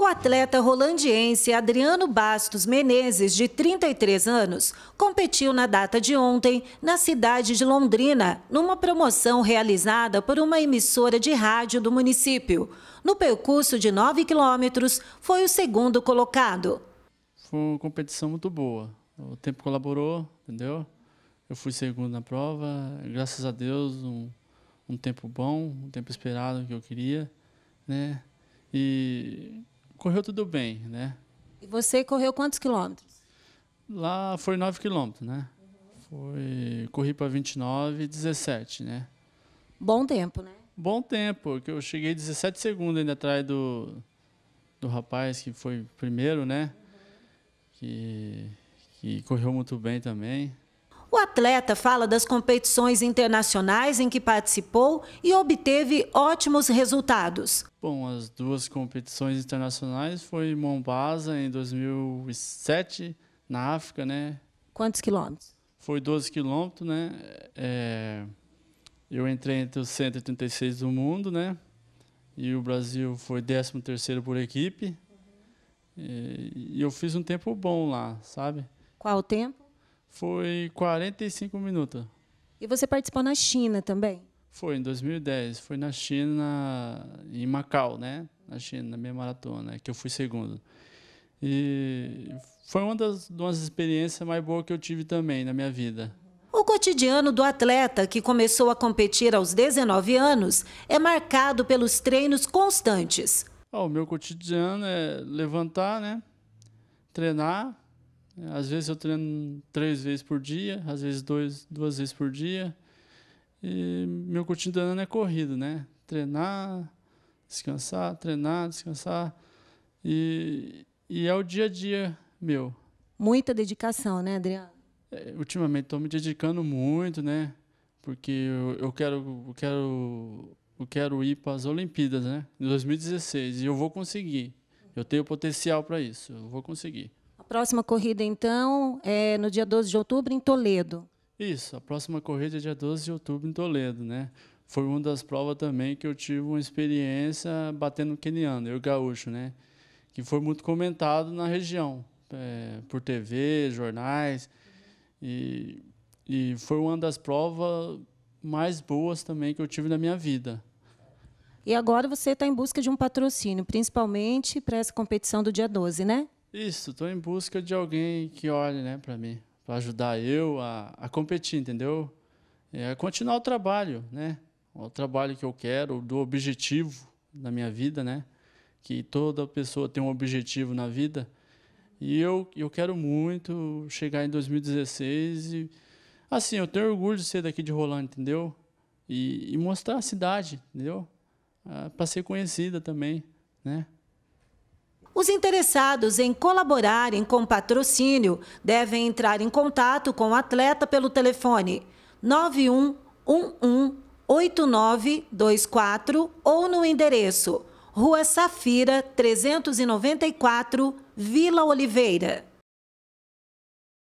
O atleta rolandiense Adriano Bastos Menezes, de 33 anos, competiu na data de ontem na cidade de Londrina, numa promoção realizada por uma emissora de rádio do município. No percurso de 9 quilômetros, foi o segundo colocado. Foi uma competição muito boa. O tempo colaborou, entendeu? Eu fui segundo na prova. Graças a Deus, um, um tempo bom, um tempo esperado que eu queria, né? E correu tudo bem, né? E você correu quantos quilômetros? Lá foi 9 quilômetros, né? Uhum. Foi, corri para 29 e 17, né? Bom tempo, né? Bom tempo, porque eu cheguei 17 segundos ainda atrás do, do rapaz que foi primeiro, né? Uhum. Que, que correu muito bem também. O atleta fala das competições internacionais em que participou e obteve ótimos resultados. Bom, as duas competições internacionais foi em Mombasa em 2007, na África, né? Quantos quilômetros? Foi 12 quilômetros, né? É... Eu entrei entre os 136 do mundo, né? E o Brasil foi 13º por equipe. E eu fiz um tempo bom lá, sabe? Qual o tempo? Foi 45 minutos. E você participou na China também? Foi, em 2010. Foi na China, em Macau, né? Na China, na minha maratona, né? que eu fui segundo. E foi uma das uma experiências mais boas que eu tive também na minha vida. O cotidiano do atleta que começou a competir aos 19 anos é marcado pelos treinos constantes. Oh, o meu cotidiano é levantar, né? Treinar, às vezes eu treino três vezes por dia, às vezes dois, duas vezes por dia. E meu cotidiano é, é corrido, né? Treinar, descansar, treinar, descansar. E, e é o dia a dia meu. Muita dedicação, né, Adriano? É, ultimamente estou me dedicando muito, né? Porque eu, eu quero, eu quero, eu quero ir para as Olimpíadas, né? Em 2016 e eu vou conseguir. Eu tenho potencial para isso. Eu vou conseguir. Próxima corrida, então, é no dia 12 de outubro, em Toledo. Isso, a próxima corrida é dia 12 de outubro, em Toledo, né? Foi uma das provas também que eu tive uma experiência batendo queniano, eu gaúcho, né? Que foi muito comentado na região, é, por TV, jornais. E, e foi uma das provas mais boas também que eu tive na minha vida. E agora você está em busca de um patrocínio, principalmente para essa competição do dia 12, né? Isso, estou em busca de alguém que olhe né, para mim, para ajudar eu a, a competir, entendeu? É, continuar o trabalho, né? O trabalho que eu quero, do objetivo da minha vida, né? Que toda pessoa tem um objetivo na vida. E eu, eu quero muito chegar em 2016 e... Assim, eu tenho orgulho de ser daqui de Rolando, entendeu? E, e mostrar a cidade, entendeu? Ah, para ser conhecida também, né? Os interessados em colaborarem com patrocínio devem entrar em contato com o atleta pelo telefone 91118924 ou no endereço Rua Safira 394, Vila Oliveira.